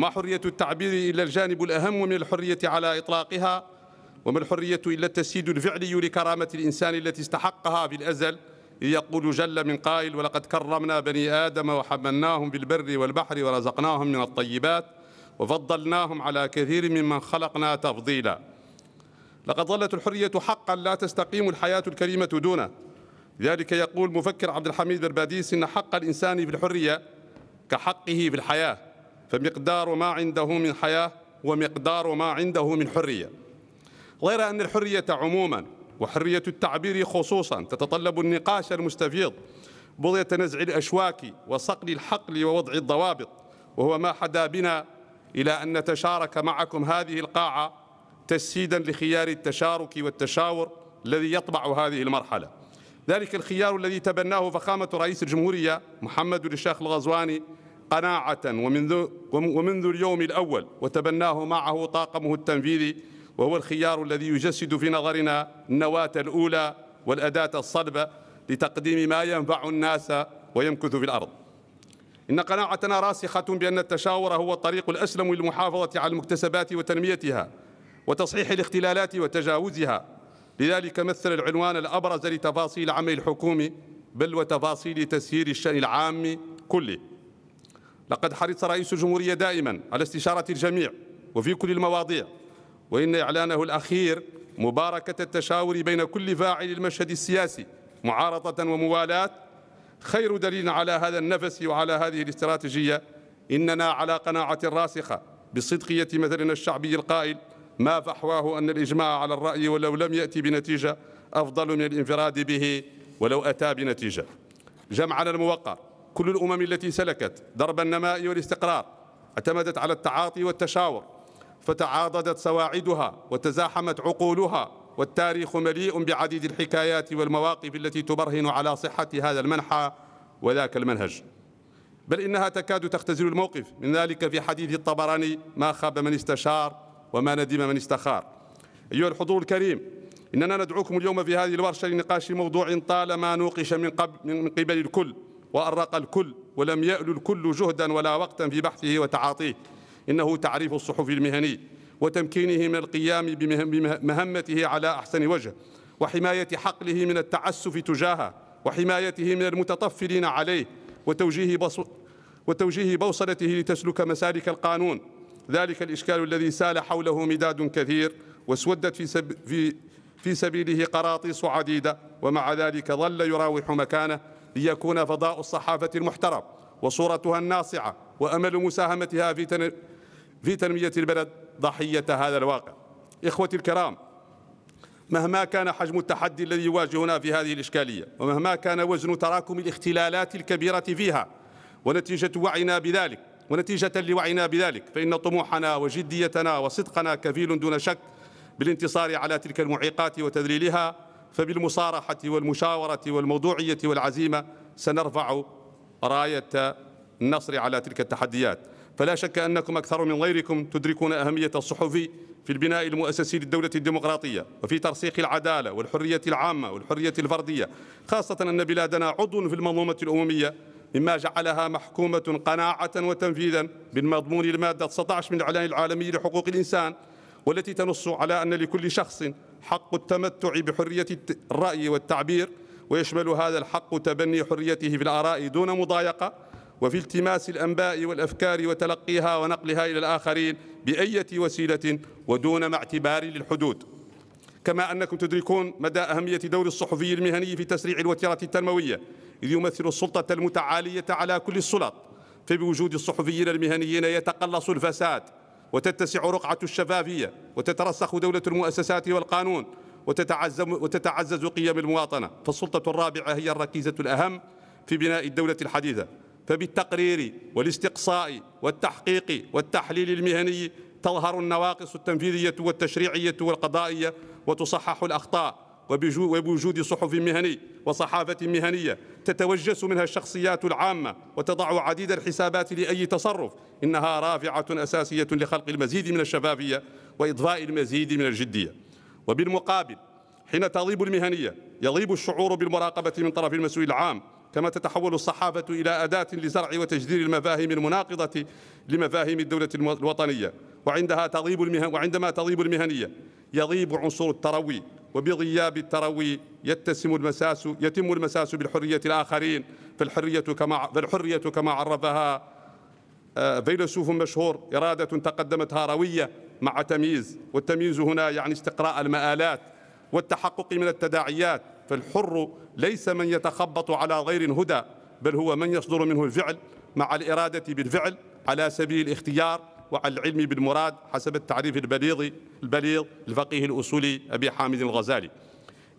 ما حرية التعبير إلا الجانب الأهم من الحرية على إطلاقها وما الحرية إلا التسييد الفعلي لكرامة الإنسان التي استحقها في الأزل يقول جل من قائل ولقد كرمنا بني آدم وحملناهم بالبر والبحر ورزقناهم من الطيبات وفضلناهم على كثير ممن خلقنا تفضيلا لقد ظلت الحرية حقا لا تستقيم الحياة الكريمة دونه لذلك يقول مفكر عبد الحميد برباديس إن حق الإنسان في الحرية كحقه في الحياة فمقدار ما عنده من حياة ومقدار ما عنده من حرية غير أن الحرية عموما وحرية التعبير خصوصا تتطلب النقاش المستفيض بغية نزع الأشواك وصقل الحقل ووضع الضوابط وهو ما حدا بنا إلى أن نتشارك معكم هذه القاعة تسهيدا لخيار التشارك والتشاور الذي يطبع هذه المرحلة ذلك الخيار الذي تبناه فخامة رئيس الجمهورية محمد الشيخ الغزواني قناعة ومنذ, ومنذ اليوم الأول وتبناه معه طاقمه التنفيذي وهو الخيار الذي يجسد في نظرنا النواة الأولى والأداة الصلبة لتقديم ما ينفع الناس ويمكث في الأرض إن قناعتنا راسخة بأن التشاور هو الطريق الأسلم للمحافظة على المكتسبات وتنميتها وتصحيح الاختلالات وتجاوزها لذلك مثل العنوان الأبرز لتفاصيل عمل الحكومة بل وتفاصيل تسيير الشأن العام كله لقد حرص رئيس الجمهورية دائما على استشارة الجميع وفي كل المواضيع وإن إعلانه الأخير مباركة التشاور بين كل فاعل المشهد السياسي معارضة وموالاة خير دليل على هذا النفس وعلى هذه الاستراتيجية إننا على قناعة راسخة بصدقية مثلنا الشعبي القائل ما فحواه أن الإجماع على الرأي ولو لم يأتي بنتيجة أفضل من الانفراد به ولو أتى بنتيجة جمعنا الموقر كل الأمم التي سلكت درب النماء والاستقرار اعتمدت على التعاطي والتشاور فتعاضدت سواعدها وتزاحمت عقولها والتاريخ مليء بعديد الحكايات والمواقف التي تبرهن على صحة هذا المنحى وذاك المنهج بل إنها تكاد تختزل الموقف من ذلك في حديث الطبراني ما خاب من استشار وما ندم من استخار أيها الحضور الكريم إننا ندعوكم اليوم في هذه الورشة لنقاش موضوع طالما نوقش من, قبل من قبل الكل وأرق الكل ولم يألو الكل جهدا ولا وقتا في بحثه وتعاطيه إنه تعريف الصحف المهني وتمكينه من القيام بمهمته على أحسن وجه وحماية حقله من التعسف تجاهه وحمايته من المتطفلين عليه وتوجيه, بصو وتوجيه بوصلته لتسلك مسالك القانون ذلك الإشكال الذي سال حوله مداد كثير واسودت في, سب في, في سبيله قراطيس عديدة ومع ذلك ظل يراوح مكانه ليكون فضاء الصحافة المحترم وصورتها الناصعة وأمل مساهمتها في في تنمية البلد ضحية هذا الواقع إخوتي الكرام مهما كان حجم التحدي الذي يواجهنا في هذه الإشكالية ومهما كان وزن تراكم الاختلالات الكبيرة فيها ونتيجة وعينا بذلك ونتيجة لوعينا بذلك فإن طموحنا وجديتنا وصدقنا كفيل دون شك بالانتصار على تلك المعيقات وتذليلها فبالمصارحة والمشاورة والموضوعية والعزيمة سنرفع راية النصر على تلك التحديات فلا شك أنكم أكثر من غيركم تدركون أهمية الصحفي في البناء المؤسسي للدولة الديمقراطية وفي ترسيخ العدالة والحرية العامة والحرية الفردية خاصة أن بلادنا عضو في المنظومة الأممية مما جعلها محكومة قناعة وتنفيذا بالمضمون المادة 19 من الإعلان العالمي لحقوق الإنسان والتي تنص على أن لكل شخص حق التمتع بحرية الرأي والتعبير ويشمل هذا الحق تبني حريته في الآراء دون مضايقة وفي التماس الأنباء والأفكار وتلقيها ونقلها إلى الآخرين بأية وسيلة ودون اعتبار للحدود كما أنكم تدركون مدى أهمية دور الصحفي المهني في تسريع الوتيرة التنموية إذ يمثل السلطة المتعالية على كل السلط فبوجود الصحفيين المهنيين يتقلص الفساد وتتسع رقعة الشفافية وتترسخ دولة المؤسسات والقانون وتتعزز, وتتعزز قيم المواطنة فالسلطة الرابعة هي الركيزة الأهم في بناء الدولة الحديثة فبالتقرير والاستقصاء والتحقيق والتحليل المهني تظهر النواقص التنفيذية والتشريعية والقضائية وتصحح الأخطاء وبوجود صحف مهني وصحافة مهنية تتوجس منها الشخصيات العامة وتضع عديد الحسابات لأي تصرف إنها رافعة أساسية لخلق المزيد من الشفافية وإضفاء المزيد من الجدية وبالمقابل حين تغيب المهنية يغيب الشعور بالمراقبة من طرف المسؤول العام كما تتحول الصحافة إلى أداة لزرع وتجدير المفاهيم المناقضة لمفاهيم الدولة الوطنية وعندها تغيب وعندما تغيب المهنية يغيب عنصر التروي وبغياب التروي يتسم المساس يتم المساس بالحرية الآخرين فالحرية كما فالحرية كما عرفها آه، فيلسوف مشهور إرادة تقدمتها روية مع تمييز والتمييز هنا يعني استقراء المآلات والتحقق من التداعيات فالحر ليس من يتخبط على غير هدى بل هو من يصدر منه الفعل مع الإرادة بالفعل على سبيل الاختيار وعلى العلم بالمراد حسب التعريف البليغ البليغ الفقيه الأصولي أبي حامد الغزالي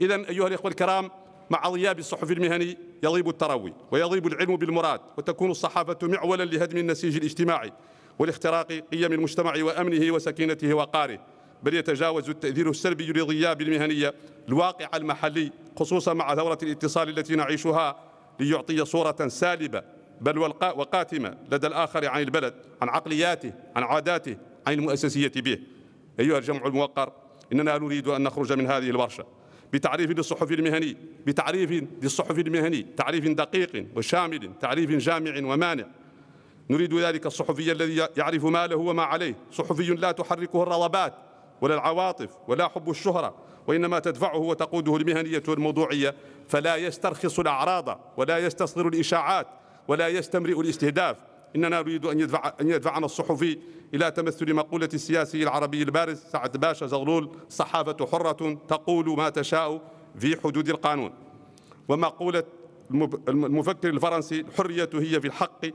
إذا أيها الإخوة الكرام مع غياب الصحف المهني يغيب التروي ويغيب العلم بالمراد وتكون الصحافة معولا لهدم النسيج الاجتماعي والاختراق قيم المجتمع وأمنه وسكينته وقاره بل يتجاوز التأثير السلبي لغياب المهنية الواقع المحلي خصوصا مع ثورة الاتصال التي نعيشها ليعطي صورة سالبة بل وقاتمة لدى الآخر عن البلد عن عقلياته عن عاداته عن المؤسسية به أيها الجمع الموقر إننا نريد أن نخرج من هذه الورشة بتعريف للصحف المهني بتعريف للصحف المهني تعريف دقيق وشامل تعريف جامع ومانع نريد ذلك الصحفي الذي يعرف ما له وما عليه صحفي لا تحركه الرغبات ولا العواطف ولا حب الشهرة وإنما تدفعه وتقوده المهنية والموضوعية فلا يسترخص الأعراض ولا يستصدر الإشاعات ولا يستمرئ الاستهداف إننا نريد أن, يدفع أن يدفعنا الصحفي إلى تمثل مقولة السياسي العربي البارز سعد باشا زغلول صحافة حرة تقول ما تشاء في حدود القانون ومقولة المفكر الفرنسي الحرية هي في الحق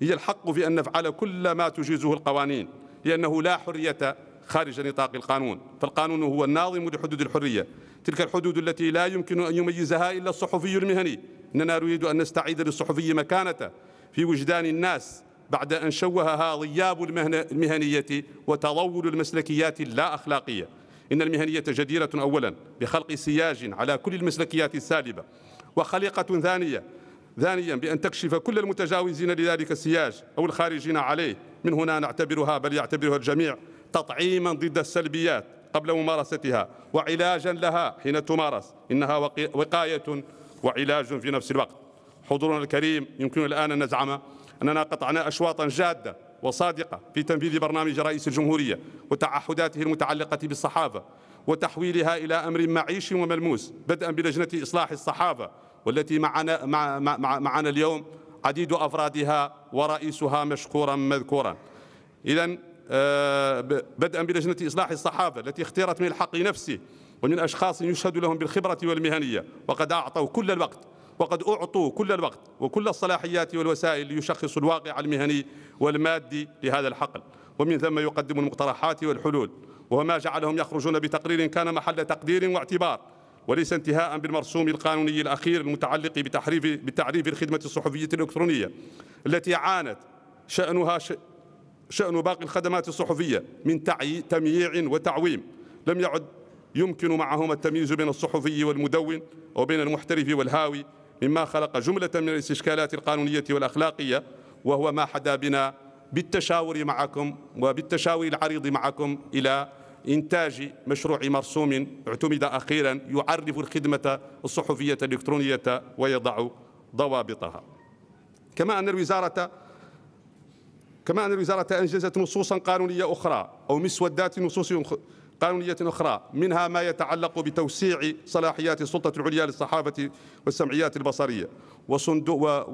هي الحق في أن نفعل كل ما تجيزه القوانين لأنه لا حرية خارج نطاق القانون فالقانون هو الناظم لحدود الحرية تلك الحدود التي لا يمكن أن يميزها إلا الصحفي المهني إننا نريد أن نستعيد للصحفي مكانته في وجدان الناس بعد أن شوهها غياب المهنية وتضول المسلكيات اللا أخلاقية إن المهنية جديرة أولا بخلق سياج على كل المسلكيات السالبة وخليقة ثانية ثانيا بأن تكشف كل المتجاوزين لذلك السياج أو الخارجين عليه من هنا نعتبرها بل يعتبرها الجميع تطعيما ضد السلبيات قبل ممارستها وعلاجا لها حين تمارس إنها وقاية وعلاج في نفس الوقت حضورنا الكريم يمكن الآن أن نزعم أننا قطعنا أشواطا جادة وصادقة في تنفيذ برنامج رئيس الجمهورية وتعهداته المتعلقة بالصحافة وتحويلها إلى أمر معيش وملموس بدءا بلجنة إصلاح الصحافة والتي معنا, مع مع معنا اليوم عديد أفرادها ورئيسها مشكورا مذكورا إذا آه، بدءا بلجنة إصلاح الصحافة التي اختيرت من الحق نفسه ومن أشخاص يشهد لهم بالخبرة والمهنية وقد أعطوا كل الوقت وقد أعطوا كل الوقت وكل الصلاحيات والوسائل ليشخصوا الواقع المهني والمادي لهذا الحقل ومن ثم يقدم المقترحات والحلول وما جعلهم يخرجون بتقرير كان محل تقدير واعتبار وليس انتهاء بالمرسوم القانوني الأخير المتعلق بتحريف بتعريف الخدمة الصحفية الإلكترونية التي عانت شأنها شأن باقي الخدمات الصحفية من تعي تمييع وتعويم لم يعد يمكن معهما التمييز بين الصحفي والمدون وبين المحترف والهاوي مما خلق جملة من الاستشكالات القانونية والأخلاقية وهو ما حدا بنا بالتشاور معكم وبالتشاور العريض معكم إلى إنتاج مشروع مرسوم اعتمد أخيرا يعرف الخدمة الصحفية الإلكترونية ويضع ضوابطها كما أن الوزارة كما أن الوزارة أنجزت نصوصا قانونية أخرى أو مسودات نصوص قانونية أخرى منها ما يتعلق بتوسيع صلاحيات السلطة العليا للصحافة والسمعيات البصرية وصندوق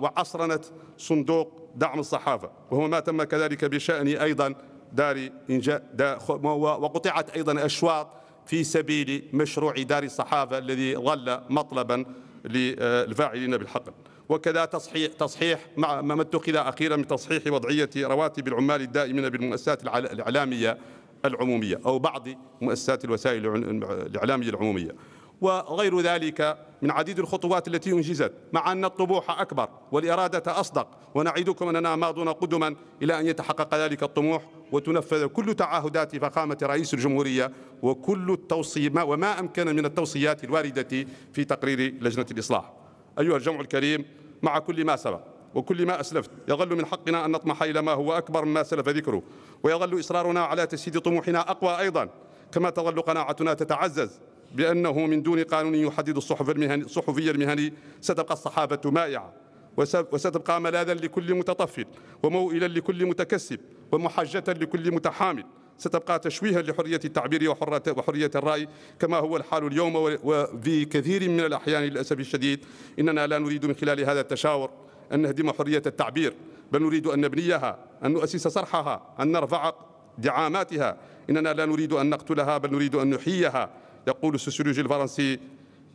وعصرنة صندوق دعم الصحافة وهو ما تم كذلك بشأن أيضا دار إنجاء دا وقطعت أيضا أشواط في سبيل مشروع دار الصحافة الذي ظل مطلبا للفاعلين بالحقل وكذا تصحيح تصحيح ما اتخذ اخيرا من تصحيح وضعيه رواتب العمال الدائمين بالمؤسسات الاعلاميه العمومية أو بعض مؤسسات الوسائل الإعلامية العمومية وغير ذلك من عديد الخطوات التي انجزت مع ان الطموح اكبر والاراده اصدق ونعدكم اننا ماضون قدما الى ان يتحقق ذلك الطموح وتنفذ كل تعهدات فخامه رئيس الجمهوريه وكل التوصي وما امكن من التوصيات الوارده في تقرير لجنه الاصلاح. ايها الجمع الكريم مع كل ما سبق وكل ما أسلفت يظل من حقنا أن نطمح إلى ما هو أكبر مما سلف ذكره ويظل إصرارنا على تسديد طموحنا أقوى أيضا كما تظل قناعتنا تتعزز بأنه من دون قانون يحدد الصحف المهني الصحفي المهني ستبقى الصحافة مائعة وستبقى ملاذا لكل متطفل وموئلا لكل متكسب ومحجة لكل متحامل ستبقى تشويها لحرية التعبير وحرية الرأي كما هو الحال اليوم وفي كثير من الأحيان للأسف الشديد إننا لا نريد من خلال هذا التشاور أن نهدم حرية التعبير بل نريد أن نبنيها أن نؤسس صرحها أن نرفع دعاماتها إننا لا نريد أن نقتلها بل نريد أن نحييها يقول السوسيولوجي الفرنسي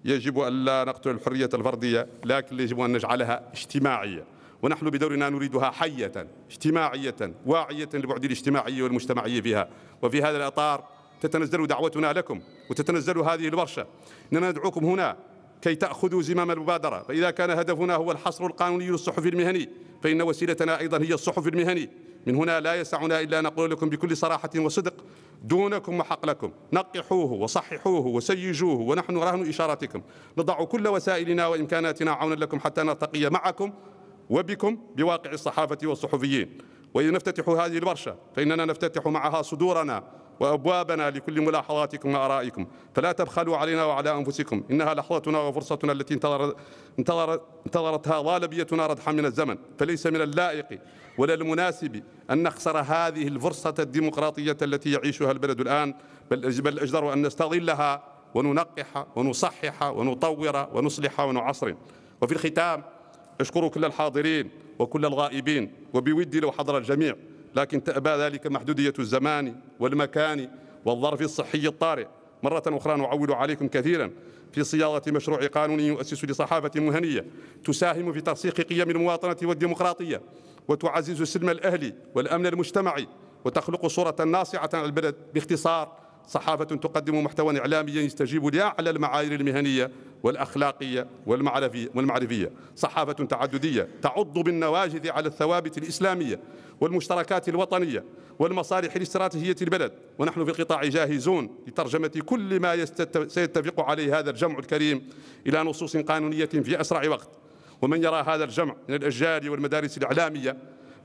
يجب أن لا نقتل الحرية الفردية لكن يجب أن نجعلها اجتماعية ونحن بدورنا نريدها حية اجتماعية واعية للبعد الاجتماعي والمجتمعي فيها وفي هذا الإطار تتنزل دعوتنا لكم وتتنزل هذه الورشة إننا ندعوكم هنا كي تأخذوا زمام المبادرة فإذا كان هدفنا هو الحصر القانوني للصحف المهني فإن وسيلتنا أيضا هي الصحف المهني من هنا لا يسعنا إلا أن نقول لكم بكل صراحة وصدق دونكم وحق لكم نقحوه وصححوه وسيجوه ونحن رهن إشارتكم نضع كل وسائلنا وإمكاناتنا عونا لكم حتى نرتقي معكم وبكم بواقع الصحافة والصحفيين وإذا نفتتح هذه الورشة فإننا نفتتح معها صدورنا وأبوابنا لكل ملاحظاتكم وآرائكم فلا تبخلوا علينا وعلى أنفسكم إنها لحظتنا وفرصتنا التي انتظر انتظر انتظرتها ظالبيتنا ردحا من الزمن فليس من اللائق ولا المناسب أن نخسر هذه الفرصة الديمقراطية التي يعيشها البلد الآن بل, بل أجدر أن نستغلها وننقح ونصحح ونطور ونصلح ونعصر وفي الختام أشكر كل الحاضرين وكل الغائبين وبودي لو حضر الجميع لكن تأبى ذلك محدودية الزمان والمكان والظرف الصحي الطارئ مرة أخرى نعول عليكم كثيرا في صياغة مشروع قانون يؤسس لصحافة مهنية تساهم في ترسيخ قيم المواطنة والديمقراطية وتعزز السلم الأهلي والأمن المجتمعي وتخلق صورة ناصعة عن البلد باختصار صحافة تقدم محتوى إعلاميا يستجيب لأعلى المعايير المهنية والأخلاقية والمعرفية صحافة تعددية تعض بالنواجذ على الثوابت الإسلامية والمشتركات الوطنية والمصالح الاستراتيجية البلد ونحن في القطاع جاهزون لترجمة كل ما سيتفق عليه هذا الجمع الكريم إلى نصوص قانونية في أسرع وقت ومن يرى هذا الجمع من الأجيال والمدارس الإعلامية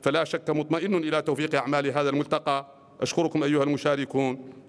فلا شك مطمئن إلى توفيق أعمال هذا الملتقى أشكركم أيها المشاركون